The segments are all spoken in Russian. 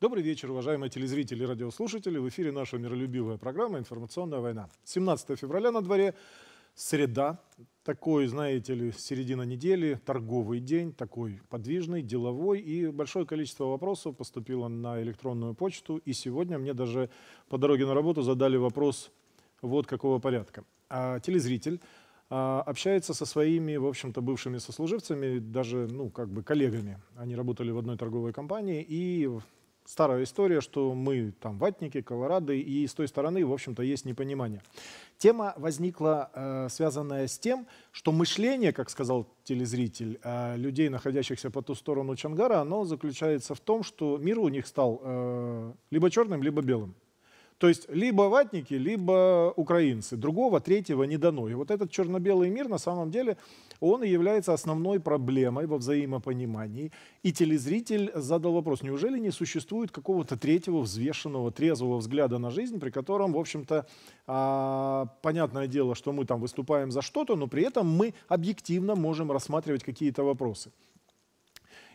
Добрый вечер, уважаемые телезрители и радиослушатели. В эфире наша миролюбивая программа «Информационная война». 17 февраля на дворе, среда. Такой, знаете ли, середина недели, торговый день, такой подвижный, деловой. И большое количество вопросов поступило на электронную почту. И сегодня мне даже по дороге на работу задали вопрос вот какого порядка. А, телезритель а, общается со своими, в общем-то, бывшими сослуживцами, даже, ну, как бы коллегами. Они работали в одной торговой компании, и старая история, что мы там ватники, колорады, и с той стороны, в общем-то, есть непонимание. Тема возникла, э, связанная с тем, что мышление, как сказал телезритель, э, людей, находящихся по ту сторону Чангара, оно заключается в том, что мир у них стал э, либо черным, либо белым. То есть либо ватники, либо украинцы. Другого, третьего не дано. И вот этот черно-белый мир на самом деле, он и является основной проблемой во взаимопонимании. И телезритель задал вопрос, неужели не существует какого-то третьего взвешенного, трезвого взгляда на жизнь, при котором, в общем-то, а, понятное дело, что мы там выступаем за что-то, но при этом мы объективно можем рассматривать какие-то вопросы.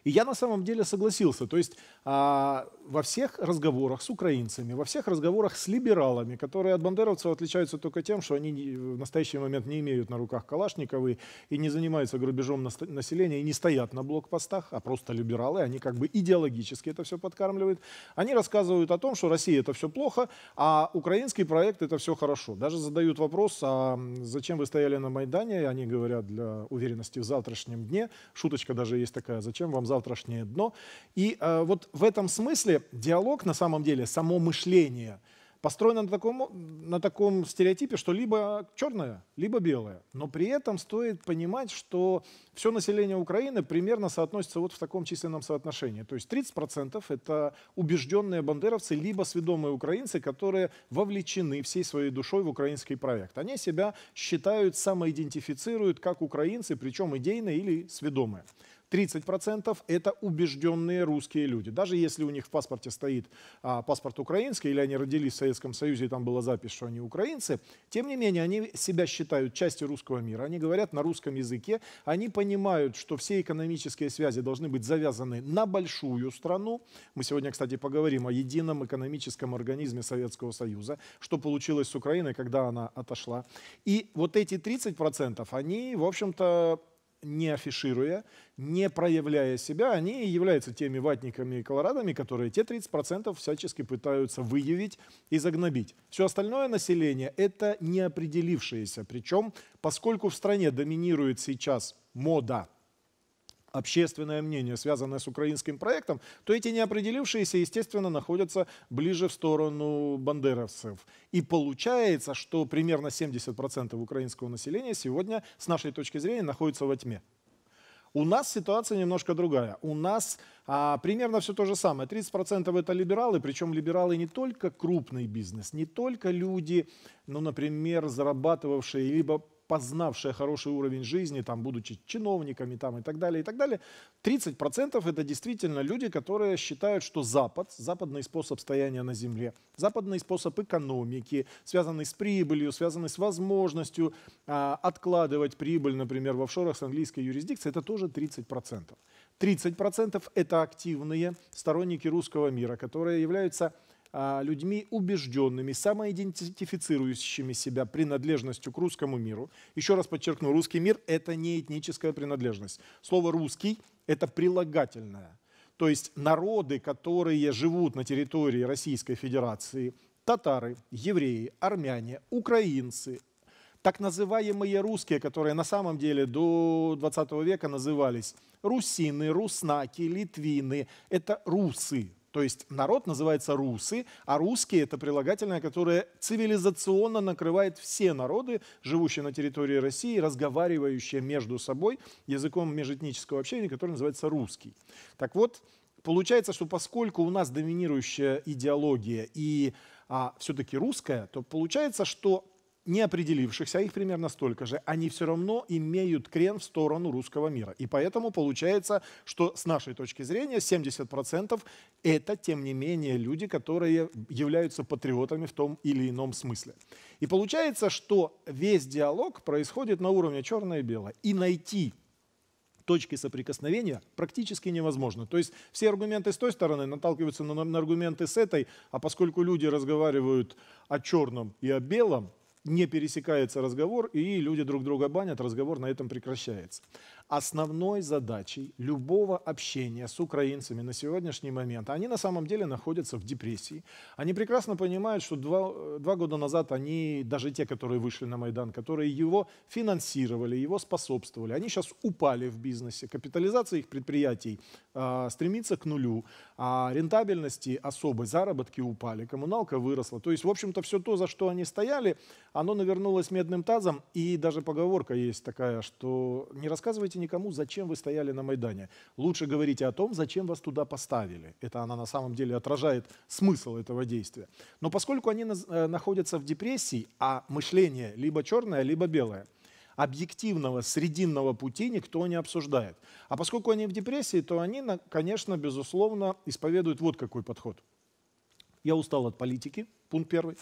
И я на самом деле согласился. То есть а, во всех разговорах с украинцами, во всех разговорах с либералами, которые от бандеровцев отличаются только тем, что они в настоящий момент не имеют на руках Калашниковы и не занимаются грабежом населения, и не стоят на блокпостах, а просто либералы, они как бы идеологически это все подкармливают. Они рассказывают о том, что Россия это все плохо, а украинский проект это все хорошо. Даже задают вопрос, а зачем вы стояли на Майдане, они говорят для уверенности в завтрашнем дне. Шуточка даже есть такая, зачем вам завтра завтрашнее дно. И э, вот в этом смысле диалог на самом деле, само мышление построено на таком, на таком стереотипе, что либо черное, либо белое. Но при этом стоит понимать, что все население Украины примерно соотносится вот в таком численном соотношении. То есть 30% это убежденные бандеровцы, либо сведомые украинцы, которые вовлечены всей своей душой в украинский проект. Они себя считают, самоидентифицируют как украинцы, причем идейные или сведомые. 30% это убежденные русские люди. Даже если у них в паспорте стоит а, паспорт украинский, или они родились в Советском Союзе, и там была запись, что они украинцы, тем не менее они себя считают частью русского мира, они говорят на русском языке, они понимают, что все экономические связи должны быть завязаны на большую страну. Мы сегодня, кстати, поговорим о едином экономическом организме Советского Союза, что получилось с Украиной, когда она отошла. И вот эти 30%, они, в общем-то, не афишируя, не проявляя себя, они и являются теми ватниками и колорадами, которые те 30% всячески пытаются выявить и загнобить. Все остальное население – это неопределившееся. Причем, поскольку в стране доминирует сейчас мода – общественное мнение, связанное с украинским проектом, то эти неопределившиеся, естественно, находятся ближе в сторону бандеровцев. И получается, что примерно 70% украинского населения сегодня, с нашей точки зрения, находится во тьме. У нас ситуация немножко другая. У нас а, примерно все то же самое. 30% это либералы, причем либералы не только крупный бизнес, не только люди, ну, например, зарабатывавшие либо познавшие хороший уровень жизни, там, будучи чиновниками там, и так далее, и так далее, 30% это действительно люди, которые считают, что Запад, западный способ стояния на земле, западный способ экономики, связанный с прибылью, связанный с возможностью а, откладывать прибыль, например, в офшорах с английской юрисдикцией, это тоже 30%. 30% это активные сторонники русского мира, которые являются а, людьми убежденными, самоидентифицирующими себя принадлежностью к русскому миру. Еще раз подчеркну, русский мир – это не этническая принадлежность. Слово «русский» – это прилагательное. То есть народы, которые живут на территории Российской Федерации, татары, евреи, армяне, украинцы, так называемые русские, которые на самом деле до 20 века назывались русины, руснаки, литвины, это русы, то есть народ называется русы, а русские – это прилагательное, которое цивилизационно накрывает все народы, живущие на территории России, разговаривающие между собой языком межэтнического общения, который называется русский. Так вот, получается, что поскольку у нас доминирующая идеология и а, все-таки русская, то получается, что не определившихся, а их примерно столько же, они все равно имеют крен в сторону русского мира. И поэтому получается, что с нашей точки зрения 70% это, тем не менее, люди, которые являются патриотами в том или ином смысле. И получается, что весь диалог происходит на уровне черное и белое. И найти точки соприкосновения практически невозможно. То есть все аргументы с той стороны наталкиваются на, на аргументы с этой, а поскольку люди разговаривают о черном и о белом, не пересекается разговор, и люди друг друга банят, разговор на этом прекращается. Основной задачей любого общения с украинцами на сегодняшний момент, они на самом деле находятся в депрессии. Они прекрасно понимают, что два, два года назад они, даже те, которые вышли на Майдан, которые его финансировали, его способствовали, они сейчас упали в бизнесе. Капитализация их предприятий э, стремится к нулю, а рентабельности особой заработки упали, коммуналка выросла. То есть, в общем-то, все то, за что они стояли, оно навернулось медным тазом. И даже поговорка есть такая, что не рассказывайте говорите никому, зачем вы стояли на Майдане. Лучше говорите о том, зачем вас туда поставили. Это она на самом деле отражает смысл этого действия. Но поскольку они э, находятся в депрессии, а мышление либо черное, либо белое, объективного срединного пути никто не обсуждает. А поскольку они в депрессии, то они, конечно, безусловно, исповедуют вот какой подход. Я устал от политики, пункт первый.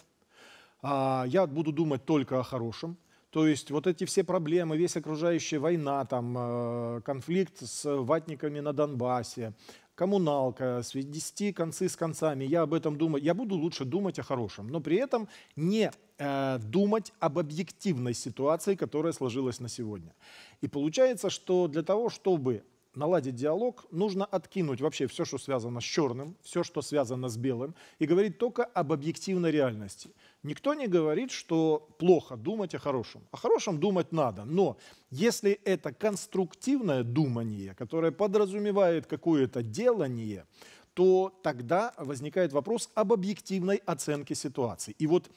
А, я буду думать только о хорошем. То есть вот эти все проблемы, весь окружающая война, там, э, конфликт с ватниками на Донбассе, коммуналка, свести концы с концами, я об этом думаю, я буду лучше думать о хорошем, но при этом не э, думать об объективной ситуации, которая сложилась на сегодня. И получается, что для того, чтобы наладить диалог, нужно откинуть вообще все, что связано с черным, все, что связано с белым, и говорить только об объективной реальности. Никто не говорит, что плохо думать о хорошем. О хорошем думать надо, но если это конструктивное думание, которое подразумевает какое-то делание, то тогда возникает вопрос об объективной оценке ситуации. И вот,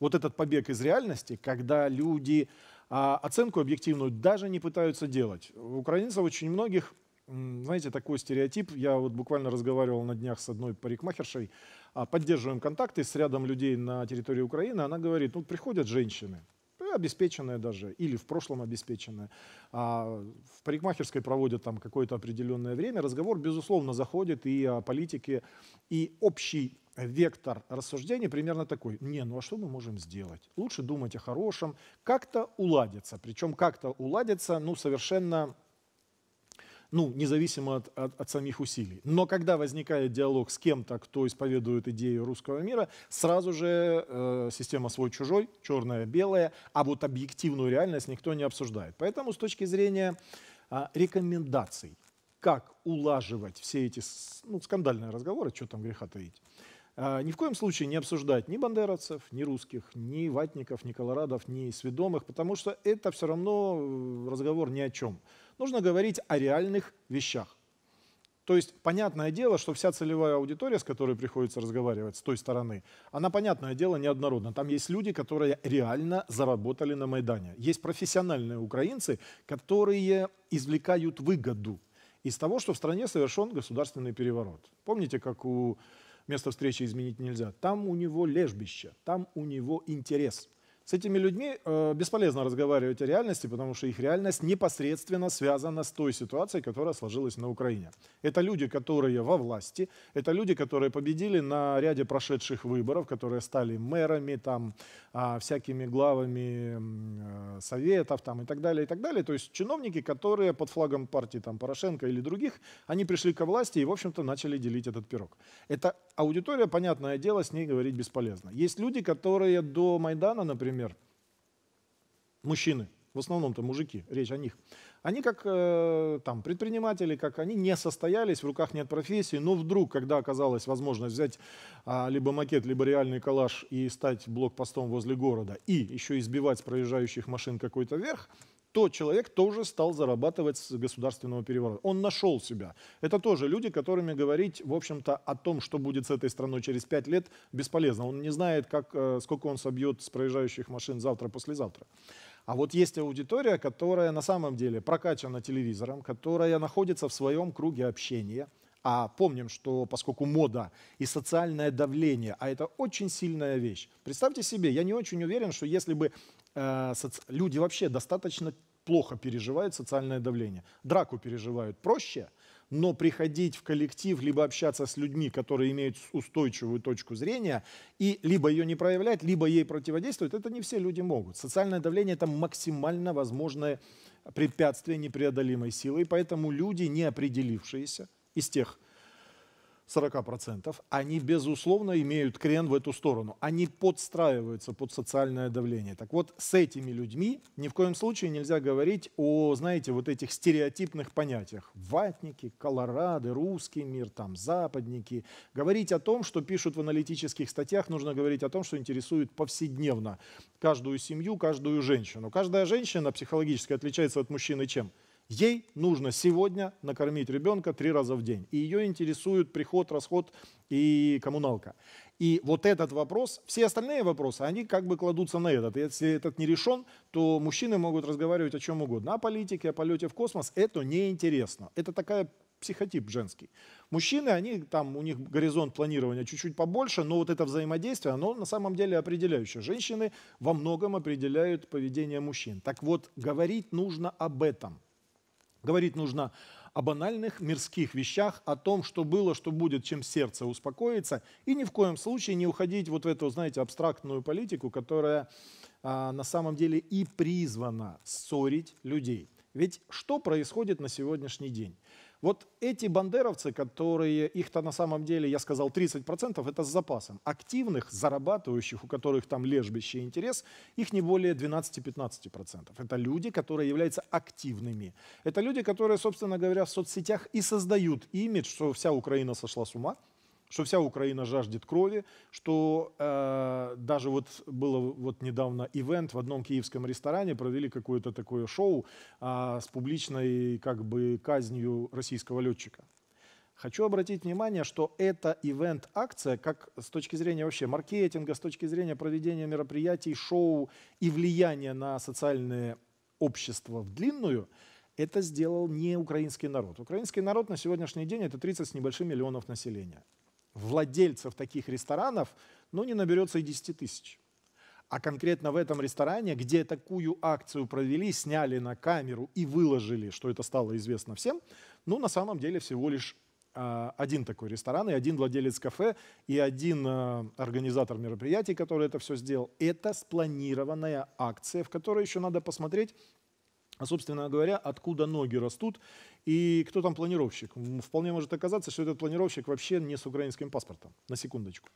вот этот побег из реальности, когда люди а, оценку объективную даже не пытаются делать. У украинцев очень многих знаете, такой стереотип. Я вот буквально разговаривал на днях с одной парикмахершей. А, поддерживаем контакты с рядом людей на территории Украины, она говорит, ну, приходят женщины, э, обеспеченная даже, или в прошлом обеспеченная. А в парикмахерской проводят там какое-то определенное время. Разговор, безусловно, заходит и о политике, и общий вектор рассуждений примерно такой. Не, ну а что мы можем сделать? Лучше думать о хорошем. Как-то уладится. Причем как-то уладится, ну, совершенно ну, независимо от, от, от самих усилий. Но когда возникает диалог с кем-то, кто исповедует идею русского мира, сразу же э, система свой-чужой, черное белая а вот объективную реальность никто не обсуждает. Поэтому с точки зрения э, рекомендаций, как улаживать все эти ну, скандальные разговоры, что там греха таить, а, ни в коем случае не обсуждать ни бандеровцев, ни русских, ни ватников, ни колорадов, ни сведомых, потому что это все равно э, разговор ни о чем нужно говорить о реальных вещах. То есть понятное дело, что вся целевая аудитория, с которой приходится разговаривать с той стороны, она, понятное дело, неоднородна. Там есть люди, которые реально заработали на Майдане. Есть профессиональные украинцы, которые извлекают выгоду из того, что в стране совершен государственный переворот. Помните, как у места встречи изменить нельзя? Там у него лежбище, там у него интерес – с этими людьми э, бесполезно разговаривать о реальности, потому что их реальность непосредственно связана с той ситуацией, которая сложилась на Украине. Это люди, которые во власти, это люди, которые победили на ряде прошедших выборов, которые стали мэрами, там, э, всякими главами э, советов там, и так далее, и так далее. То есть чиновники, которые под флагом партии там, Порошенко или других, они пришли ко власти и, в общем-то, начали делить этот пирог. Это аудитория, понятное дело, с ней говорить бесполезно. Есть люди, которые до Майдана, например, например, мужчины, в основном-то мужики, речь о них, они как э, там предприниматели, как они не состоялись, в руках нет профессии, но вдруг, когда оказалась возможность взять а, либо макет, либо реальный коллаж и стать блокпостом возле города, и еще избивать проезжающих машин какой-то вверх, то человек тоже стал зарабатывать с государственного переворота. Он нашел себя. Это тоже люди, которыми говорить, в общем-то, о том, что будет с этой страной через пять лет, бесполезно. Он не знает, как, э, сколько он собьет с проезжающих машин завтра, послезавтра. А вот есть аудитория, которая на самом деле прокачана телевизором, которая находится в своем круге общения. А помним, что поскольку мода и социальное давление, а это очень сильная вещь. Представьте себе, я не очень уверен, что если бы Э, люди вообще достаточно плохо переживают социальное давление. Драку переживают проще, но приходить в коллектив, либо общаться с людьми, которые имеют устойчивую точку зрения, и либо ее не проявлять, либо ей противодействовать, это не все люди могут. Социальное давление – это максимально возможное препятствие непреодолимой силы, и поэтому люди, не определившиеся из тех, 40%, они, безусловно, имеют крен в эту сторону. Они подстраиваются под социальное давление. Так вот, с этими людьми ни в коем случае нельзя говорить о, знаете, вот этих стереотипных понятиях. Ватники, колорады, русский мир, там, западники. Говорить о том, что пишут в аналитических статьях, нужно говорить о том, что интересует повседневно каждую семью, каждую женщину. Каждая женщина психологически отличается от мужчины чем? – Ей нужно сегодня накормить ребенка три раза в день. И ее интересует приход, расход и коммуналка. И вот этот вопрос, все остальные вопросы, они как бы кладутся на этот. Если этот не решен, то мужчины могут разговаривать о чем угодно. О политике, о полете в космос. Это неинтересно. Это такая психотип женский. Мужчины, они там, у них горизонт планирования чуть-чуть побольше, но вот это взаимодействие, оно на самом деле определяющее. Женщины во многом определяют поведение мужчин. Так вот, говорить нужно об этом – Говорить нужно о банальных мирских вещах, о том, что было, что будет, чем сердце успокоится, и ни в коем случае не уходить вот в эту, знаете, абстрактную политику, которая а, на самом деле и призвана ссорить людей. Ведь что происходит на сегодняшний день? Вот эти бандеровцы, которые, их-то на самом деле, я сказал, 30% это с запасом. Активных, зарабатывающих, у которых там лежбище и интерес, их не более 12-15%. Это люди, которые являются активными. Это люди, которые, собственно говоря, в соцсетях и создают имидж, что вся Украина сошла с ума – что вся Украина жаждет крови, что э, даже вот было вот недавно ивент в одном киевском ресторане, провели какое-то такое шоу э, с публичной как бы казнью российского летчика. Хочу обратить внимание, что это ивент-акция, как с точки зрения вообще маркетинга, с точки зрения проведения мероприятий, шоу и влияния на социальное общество в длинную, это сделал не украинский народ. Украинский народ на сегодняшний день это 30 с небольшим миллионов населения владельцев таких ресторанов, ну, не наберется и 10 тысяч. А конкретно в этом ресторане, где такую акцию провели, сняли на камеру и выложили, что это стало известно всем, ну, на самом деле всего лишь а, один такой ресторан и один владелец кафе и один а, организатор мероприятий, который это все сделал. Это спланированная акция, в которой еще надо посмотреть, а, собственно говоря, откуда ноги растут и кто там планировщик. Вполне может оказаться, что этот планировщик вообще не с украинским паспортом, на секундочку.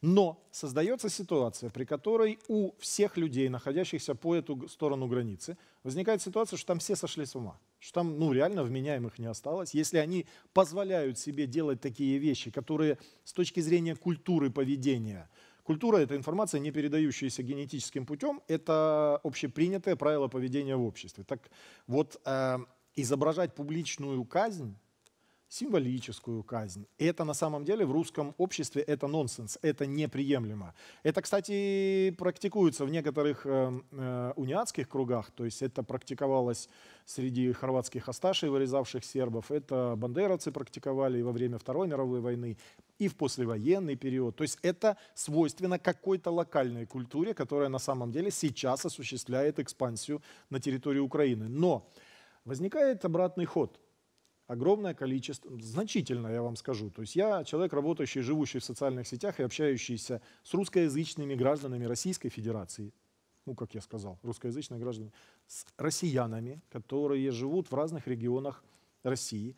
Но создается ситуация, при которой у всех людей, находящихся по эту сторону границы, возникает ситуация, что там все сошли с ума, что там ну, реально вменяемых не осталось. Если они позволяют себе делать такие вещи, которые с точки зрения культуры поведения – Культура — это информация, не передающаяся генетическим путем. Это общепринятое правило поведения в обществе. Так вот, э, изображать публичную казнь символическую казнь. И это на самом деле в русском обществе это нонсенс, это неприемлемо. Это, кстати, практикуется в некоторых э, э униатских кругах, то есть это практиковалось среди хорватских асташей, вырезавших сербов, это бандеровцы практиковали во время Второй мировой войны, и в послевоенный период. То есть это свойственно какой-то локальной культуре, которая на самом деле сейчас осуществляет экспансию на территории Украины. Но возникает обратный ход – огромное количество, значительно, я вам скажу. То есть я человек, работающий, живущий в социальных сетях и общающийся с русскоязычными гражданами Российской Федерации, ну, как я сказал, русскоязычные граждане, с россиянами, которые живут в разных регионах России.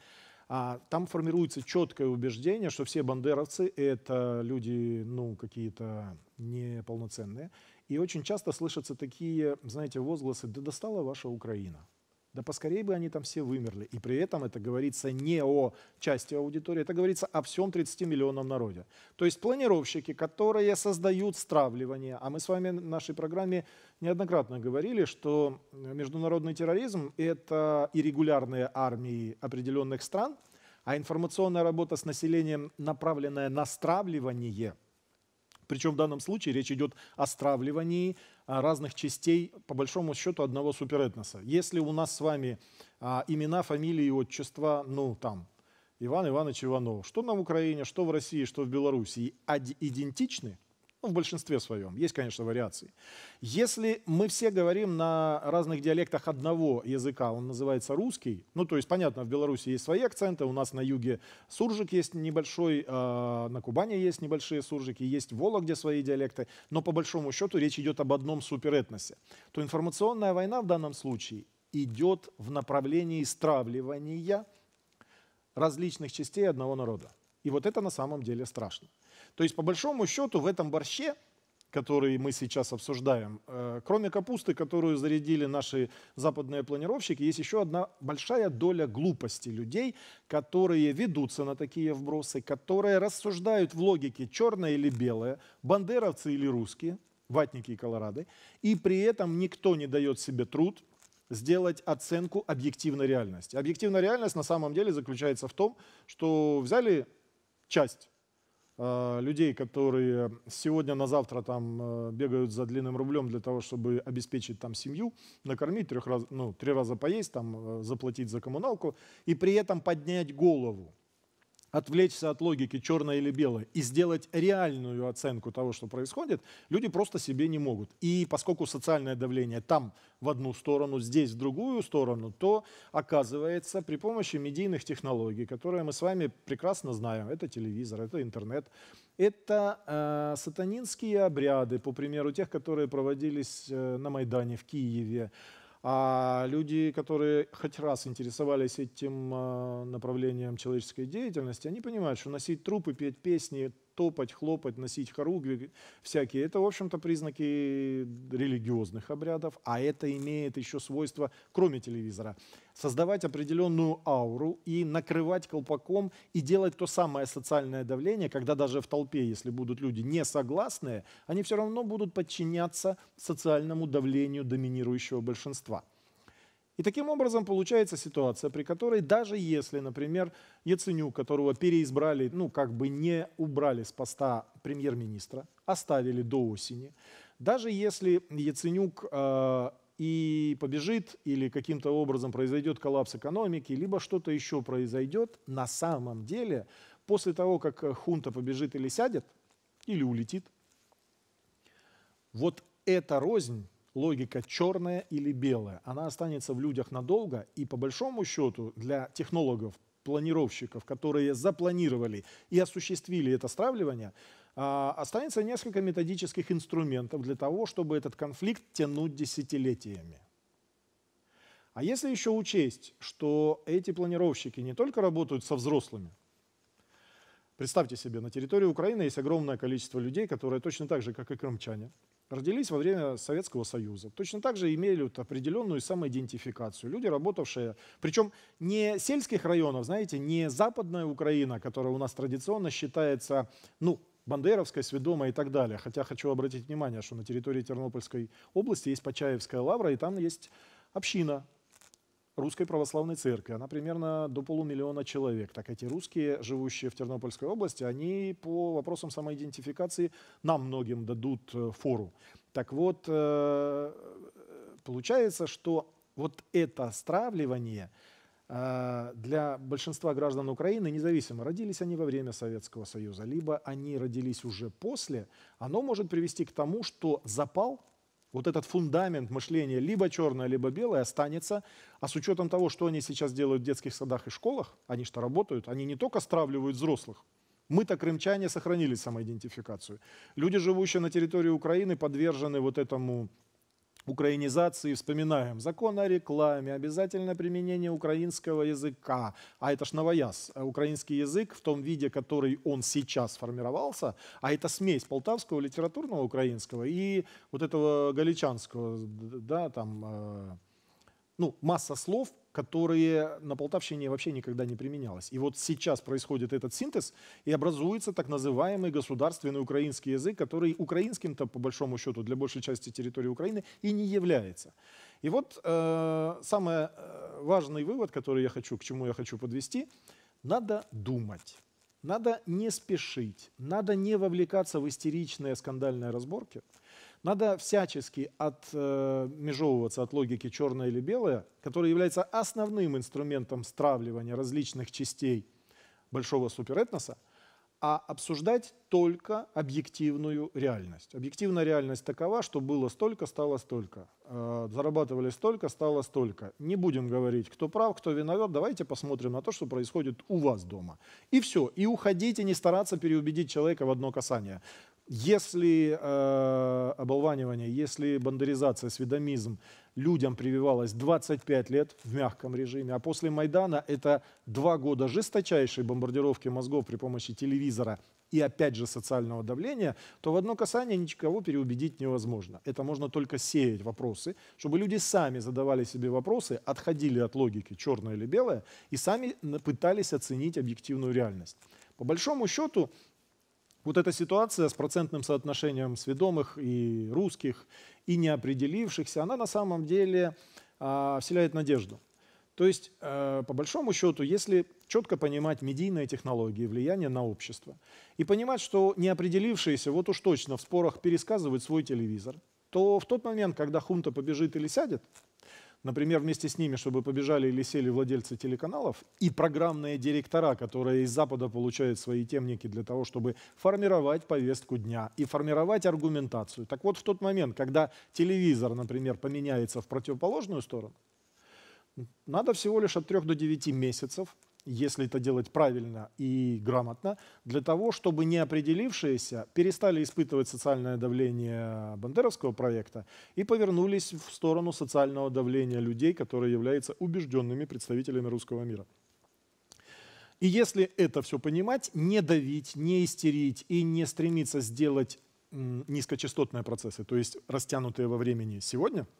А там формируется четкое убеждение, что все бандеровцы — это люди, ну, какие-то неполноценные. И очень часто слышатся такие, знаете, возгласы «Да достала ваша Украина». Да поскорее бы они там все вымерли. И при этом это говорится не о части аудитории, это говорится о всем 30-миллионном народе. То есть планировщики, которые создают стравливание, а мы с вами в нашей программе неоднократно говорили, что международный терроризм – это и регулярные армии определенных стран, а информационная работа с населением, направленная на стравливание – причем в данном случае речь идет о стравливании разных частей, по большому счету, одного суперэтноса. Если у нас с вами а, имена, фамилии, отчества, ну там, Иван Иванович Иванов, что на Украине, что в России, что в Белоруссии, идентичны, ну, в большинстве своем. Есть, конечно, вариации. Если мы все говорим на разных диалектах одного языка, он называется русский, ну, то есть, понятно, в Беларуси есть свои акценты, у нас на юге суржик есть небольшой, э, на Кубани есть небольшие суржики, есть в где свои диалекты, но по большому счету речь идет об одном суперэтносе, то информационная война в данном случае идет в направлении стравливания различных частей одного народа. И вот это на самом деле страшно. То есть, по большому счету, в этом борще который мы сейчас обсуждаем. Э, кроме капусты, которую зарядили наши западные планировщики, есть еще одна большая доля глупости людей, которые ведутся на такие вбросы, которые рассуждают в логике черное или белое, бандеровцы или русские, ватники и колорады, и при этом никто не дает себе труд сделать оценку объективной реальности. Объективная реальность на самом деле заключается в том, что взяли часть а, людей, которые сегодня на завтра там э, бегают за длинным рублем для того, чтобы обеспечить там семью, накормить трех раз, ну, три раза поесть, там э, заплатить за коммуналку и при этом поднять голову отвлечься от логики черное или белое и сделать реальную оценку того, что происходит, люди просто себе не могут. И поскольку социальное давление там в одну сторону, здесь в другую сторону, то оказывается при помощи медийных технологий, которые мы с вами прекрасно знаем, это телевизор, это интернет, это э, сатанинские обряды, по примеру тех, которые проводились э, на Майдане в Киеве, а люди, которые хоть раз интересовались этим а, направлением человеческой деятельности, они понимают, что носить трупы, петь песни, топать, хлопать, носить хоругви всякие. Это, в общем-то, признаки религиозных обрядов, а это имеет еще свойство, кроме телевизора, создавать определенную ауру и накрывать колпаком и делать то самое социальное давление, когда даже в толпе, если будут люди не согласные, они все равно будут подчиняться социальному давлению доминирующего большинства. И таким образом получается ситуация, при которой даже если, например, Яценюк, которого переизбрали, ну как бы не убрали с поста премьер-министра, оставили до осени, даже если Яценюк э, и побежит или каким-то образом произойдет коллапс экономики, либо что-то еще произойдет, на самом деле после того, как хунта побежит или сядет, или улетит, вот эта рознь логика черная или белая, она останется в людях надолго, и по большому счету для технологов, планировщиков, которые запланировали и осуществили это стравливание, а, останется несколько методических инструментов для того, чтобы этот конфликт тянуть десятилетиями. А если еще учесть, что эти планировщики не только работают со взрослыми, представьте себе, на территории Украины есть огромное количество людей, которые точно так же, как и крымчане, родились во время Советского Союза. Точно так же имели определенную самоидентификацию. Люди, работавшие, причем не сельских районов, знаете, не западная Украина, которая у нас традиционно считается, ну, Бандеровская, Сведома и так далее. Хотя хочу обратить внимание, что на территории Тернопольской области есть Почаевская лавра, и там есть община Русской Православной Церкви. Она примерно до полумиллиона человек. Так эти русские, живущие в Тернопольской области, они по вопросам самоидентификации нам многим дадут э, фору. Так вот, э, получается, что вот это стравливание э, для большинства граждан Украины, независимо, родились они во время Советского Союза, либо они родились уже после, оно может привести к тому, что запал вот этот фундамент мышления либо черное, либо белое останется. А с учетом того, что они сейчас делают в детских садах и школах, они что работают, они не только стравливают взрослых, мы-то, крымчане, сохранили самоидентификацию. Люди, живущие на территории Украины, подвержены вот этому украинизации вспоминаем закон о рекламе, обязательное применение украинского языка, а это ж новояз, украинский язык в том виде, который он сейчас формировался, а это смесь полтавского литературного украинского и вот этого галичанского, да, там... Э ну, масса слов, которые на Полтавщине вообще никогда не применялось. И вот сейчас происходит этот синтез, и образуется так называемый государственный украинский язык, который украинским-то, по большому счету, для большей части территории Украины и не является. И вот э, самый э, важный вывод, который я хочу, к чему я хочу подвести, надо думать. Надо не спешить, надо не вовлекаться в истеричные скандальные разборки, надо всячески отмежевываться э, от логики черное или белое, которая является основным инструментом стравливания различных частей большого суперэтноса, а обсуждать только объективную реальность. Объективная реальность такова, что было столько, стало столько. Э, зарабатывали столько, стало столько. Не будем говорить, кто прав, кто виноват. Давайте посмотрим на то, что происходит у вас дома. И все. И уходите, не стараться переубедить человека в одно касание. Если э, оболванивание, если бандеризация, сведомизм людям прививалось 25 лет в мягком режиме, а после Майдана это два года жесточайшей бомбардировки мозгов при помощи телевизора и опять же социального давления, то в одно касание никого переубедить невозможно. Это можно только сеять вопросы, чтобы люди сами задавали себе вопросы, отходили от логики черное или белое и сами пытались оценить объективную реальность. По большому счету, вот эта ситуация с процентным соотношением сведомых и русских, и неопределившихся, она на самом деле а, вселяет надежду. То есть, э, по большому счету, если четко понимать медийные технологии, влияние на общество, и понимать, что неопределившиеся вот уж точно в спорах пересказывают свой телевизор, то в тот момент, когда хунта побежит или сядет, например, вместе с ними, чтобы побежали или сели владельцы телеканалов и программные директора, которые из Запада получают свои темники для того, чтобы формировать повестку дня и формировать аргументацию. Так вот, в тот момент, когда телевизор, например, поменяется в противоположную сторону, надо всего лишь от 3 до 9 месяцев если это делать правильно и грамотно, для того, чтобы неопределившиеся перестали испытывать социальное давление бандеровского проекта и повернулись в сторону социального давления людей, которые являются убежденными представителями русского мира. И если это все понимать, не давить, не истерить и не стремиться сделать низкочастотные процессы, то есть растянутые во времени сегодня –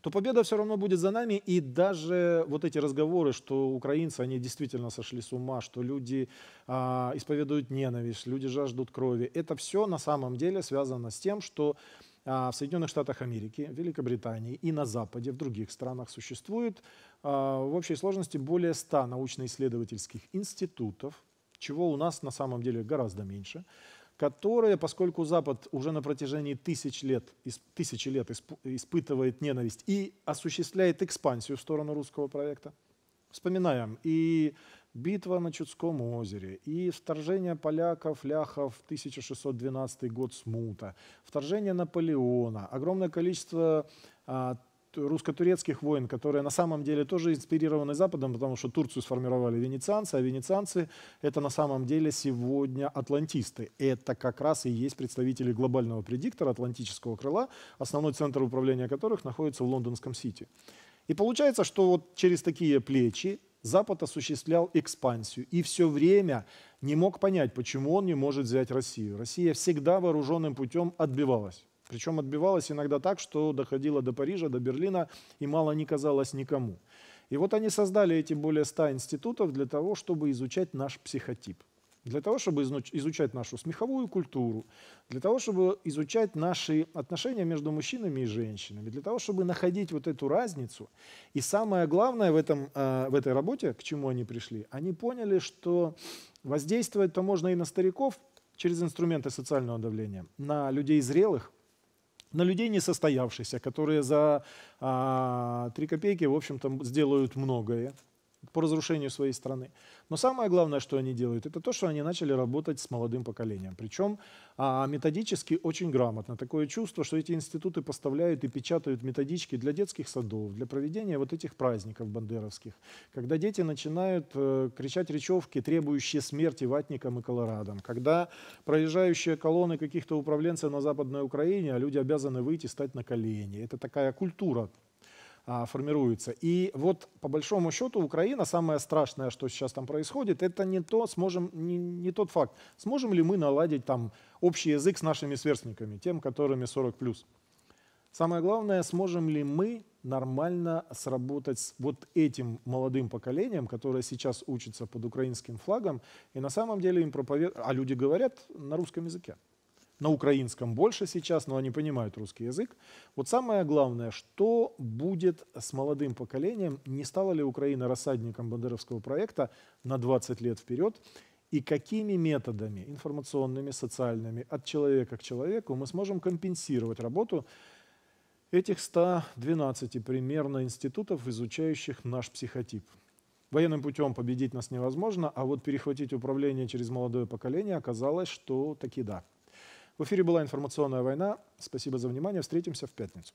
то победа все равно будет за нами. И даже вот эти разговоры, что украинцы, они действительно сошли с ума, что люди а, исповедуют ненависть, люди жаждут крови, это все на самом деле связано с тем, что а, в Соединенных Штатах Америки, Великобритании и на Западе, в других странах существует а, в общей сложности более 100 научно-исследовательских институтов, чего у нас на самом деле гораздо меньше – которая, поскольку Запад уже на протяжении тысяч лет, тысячи лет испытывает ненависть и осуществляет экспансию в сторону русского проекта, вспоминаем и битва на Чудском озере, и вторжение поляков, ляхов 1612 год смута, вторжение Наполеона, огромное количество а, русско-турецких войн, которые на самом деле тоже инспирированы Западом, потому что Турцию сформировали венецианцы, а венецианцы это на самом деле сегодня атлантисты. Это как раз и есть представители глобального предиктора атлантического крыла, основной центр управления которых находится в лондонском Сити. И получается, что вот через такие плечи Запад осуществлял экспансию и все время не мог понять, почему он не может взять Россию. Россия всегда вооруженным путем отбивалась. Причем отбивалась иногда так, что доходила до Парижа, до Берлина, и мало не казалось никому. И вот они создали эти более 100 институтов для того, чтобы изучать наш психотип. Для того, чтобы изучать нашу смеховую культуру, для того, чтобы изучать наши отношения между мужчинами и женщинами, для того, чтобы находить вот эту разницу. И самое главное в, этом, а, в этой работе, к чему они пришли, они поняли, что воздействовать-то можно и на стариков через инструменты социального давления, на людей зрелых, на людей несостоявшихся, которые за а, копейки, в общем-то, сделают многое по разрушению своей страны. Но самое главное, что они делают, это то, что они начали работать с молодым поколением. Причем а, методически очень грамотно. Такое чувство, что эти институты поставляют и печатают методички для детских садов, для проведения вот этих праздников бандеровских, когда дети начинают э, кричать речевки, требующие смерти ватникам и колорадам, когда проезжающие колонны каких-то управленцев на Западной Украине, а люди обязаны выйти, и стать на колени. Это такая культура а, формируется. И вот по большому счету Украина, самое страшное, что сейчас там происходит, это не, то, сможем, не, не тот факт, сможем ли мы наладить там общий язык с нашими сверстниками, тем, которыми 40+. плюс. Самое главное, сможем ли мы нормально сработать с вот этим молодым поколением, которое сейчас учится под украинским флагом, и на самом деле им проповед... А люди говорят на русском языке на украинском больше сейчас, но они понимают русский язык. Вот самое главное, что будет с молодым поколением, не стала ли Украина рассадником бандеровского проекта на 20 лет вперед, и какими методами, информационными, социальными, от человека к человеку мы сможем компенсировать работу этих 112 примерно институтов, изучающих наш психотип. Военным путем победить нас невозможно, а вот перехватить управление через молодое поколение оказалось, что таки да. В эфире была информационная война. Спасибо за внимание. Встретимся в пятницу.